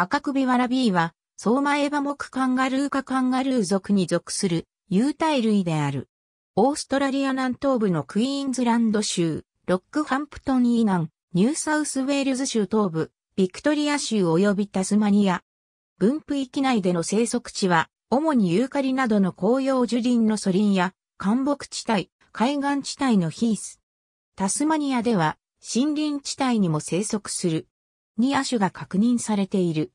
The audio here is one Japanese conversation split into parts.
赤首ワラビーは、相馬エバ木カンガルーカカンガルー族に属する有袋類である。オーストラリア南東部のクイーンズランド州、ロックハンプトン以南、ニューサウスウェールズ州東部、ビクトリア州及びタスマニア。分布域内での生息地は、主にユーカリなどの紅葉樹林のソ林や、干木地帯、海岸地帯のヒース。タスマニアでは、森林地帯にも生息する。に亜種が確認されている。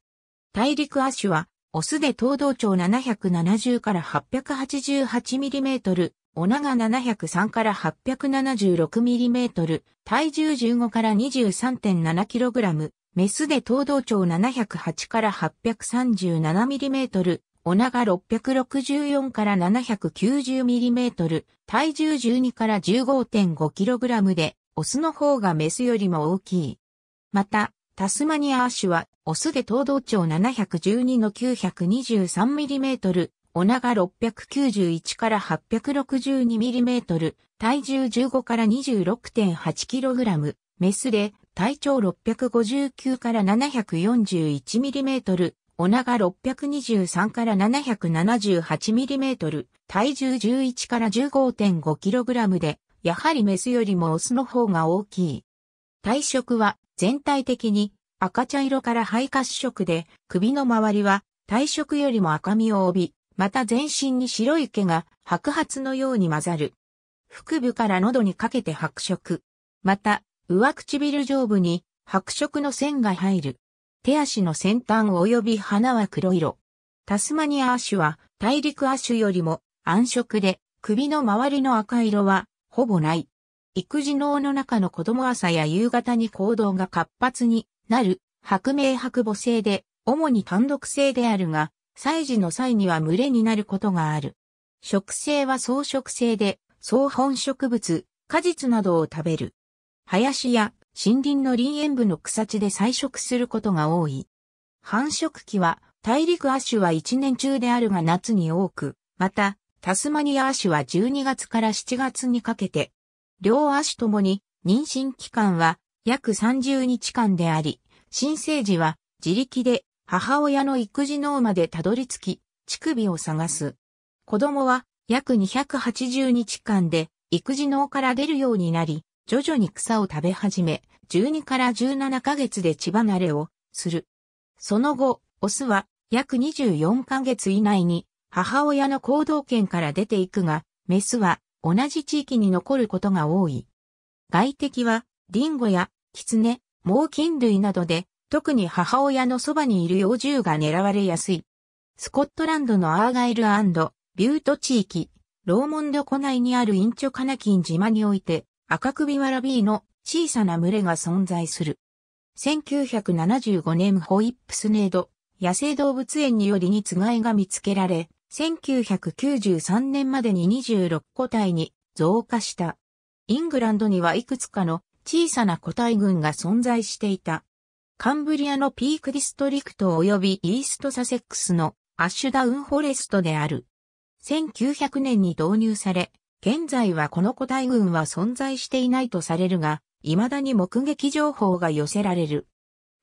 大陸亜種は、オスで東道長770から888ミリメートル、オナが703から876ミリメートル、体重15から23.7キログラム、メスで東道長708から837ミリメートル、オナガ664から790ミリメートル、体重12から15.5キログラムで、オスの方がメスよりも大きい。また、タスマニア亜種は、オスで東道長712の 923mm、お長691から 862mm、体重15から2 6 8 k g メスで、体長659から 741mm、お長623から7 7 8 m m 体重11から 15.5kg で、やはりメスよりもオスの方が大きい。体色は全体的に赤茶色から肺褐色で、首の周りは体色よりも赤みを帯び、また全身に白い毛が白髪のように混ざる。腹部から喉にかけて白色。また、上唇上部に白色の線が入る。手足の先端及び鼻は黒色。タスマニアアシュは大陸アシュよりも暗色で、首の周りの赤色はほぼない。育児脳の中の子供朝や夕方に行動が活発になる、白明白母性で、主に単独性であるが、祭事の際には群れになることがある。食性は草食性で、草本植物、果実などを食べる。林や森林の林園部の草地で採食することが多い。繁殖期は、大陸亜種は一年中であるが夏に多く、また、タスマニア亜種は12月から7月にかけて両足ともに妊娠期間は約30日間であり、新生児は自力で母親の育児脳までたどり着き、乳首を探す。子供は約280日間で育児脳から出るようになり、徐々に草を食べ始め、12から17ヶ月で血離れをする。その後、オスは約24ヶ月以内に母親の行動圏から出ていくが、メスは同じ地域に残ることが多い。外敵は、リンゴや、キツネ、猛禽類などで、特に母親のそばにいる幼獣が狙われやすい。スコットランドのアーガイルビュート地域、ローモンド湖内にあるインチョカナキン島において、赤首ワラビーの小さな群れが存在する。1975年ホイップスネード、野生動物園によりにつがいが見つけられ、1993年までに26個体に増加した。イングランドにはいくつかの小さな個体群が存在していた。カンブリアのピークディストリクト及びイーストサセックスのアッシュダウンフォレストである。1900年に導入され、現在はこの個体群は存在していないとされるが、未だに目撃情報が寄せられる。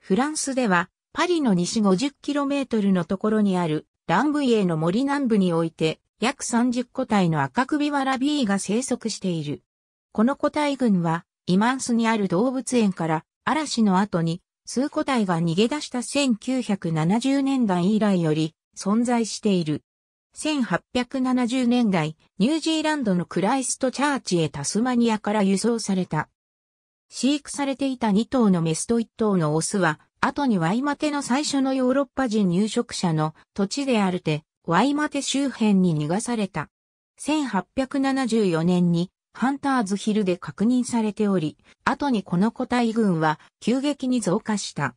フランスでは、パリの西 50km のところにあるランブイエの森南部において、約30個体の赤首ワラビーが生息している。この個体群は、イマンスにある動物園から嵐の後に数個体が逃げ出した1970年代以来より存在している。1870年代、ニュージーランドのクライストチャーチへタスマニアから輸送された。飼育されていた2頭のメスと1頭のオスは後にワイマテの最初のヨーロッパ人入植者の土地であるて、ワイマテ周辺に逃がされた。1874年にハンターズヒルで確認されており、後にこの個体群は急激に増加した。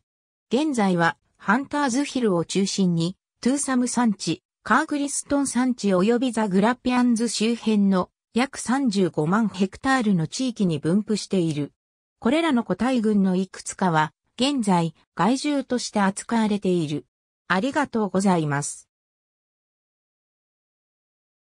現在はハンターズヒルを中心に、トゥーサム山地、カーグリストン山地及びザグラピアンズ周辺の約35万ヘクタールの地域に分布している。これらの個体群のいくつかは現在、害獣として扱われている。ありがとうございます。